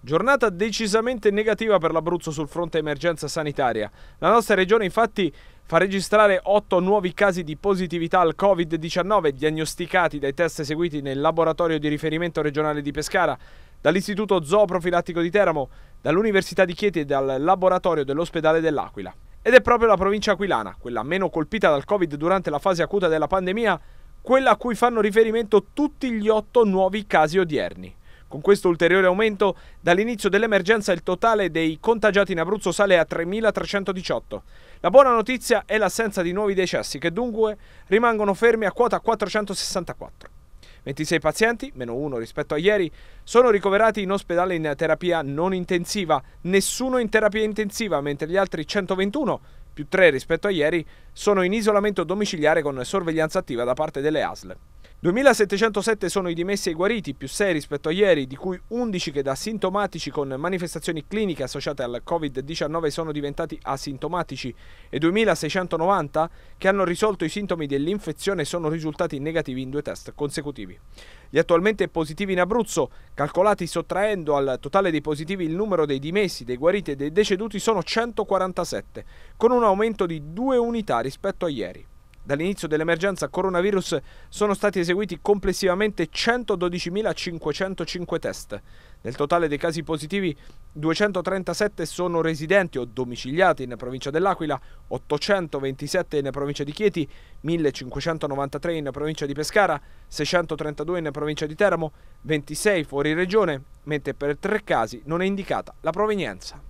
Giornata decisamente negativa per l'Abruzzo sul fronte emergenza sanitaria. La nostra regione infatti fa registrare 8 nuovi casi di positività al Covid-19 diagnosticati dai test eseguiti nel laboratorio di riferimento regionale di Pescara, dall'Istituto Zooprofilattico di Teramo, dall'Università di Chieti e dal laboratorio dell'ospedale dell'Aquila. Ed è proprio la provincia aquilana, quella meno colpita dal Covid durante la fase acuta della pandemia, quella a cui fanno riferimento tutti gli 8 nuovi casi odierni. Con questo ulteriore aumento, dall'inizio dell'emergenza il totale dei contagiati in Abruzzo sale a 3.318. La buona notizia è l'assenza di nuovi decessi, che dunque rimangono fermi a quota 464. 26 pazienti, meno uno rispetto a ieri, sono ricoverati in ospedale in terapia non intensiva, nessuno in terapia intensiva, mentre gli altri 121, più 3 rispetto a ieri, sono in isolamento domiciliare con sorveglianza attiva da parte delle ASL. 2707 sono i dimessi e i guariti, più 6 rispetto a ieri, di cui 11 che da sintomatici con manifestazioni cliniche associate al Covid-19 sono diventati asintomatici e 2690 che hanno risolto i sintomi dell'infezione sono risultati negativi in due test consecutivi. Gli attualmente positivi in Abruzzo, calcolati sottraendo al totale dei positivi il numero dei dimessi, dei guariti e dei deceduti, sono 147, con un aumento di 2 unità rispetto a ieri. Dall'inizio dell'emergenza coronavirus sono stati eseguiti complessivamente 112.505 test. Nel totale dei casi positivi 237 sono residenti o domiciliati in provincia dell'Aquila, 827 in provincia di Chieti, 1593 in provincia di Pescara, 632 in provincia di Teramo, 26 fuori regione, mentre per tre casi non è indicata la provenienza.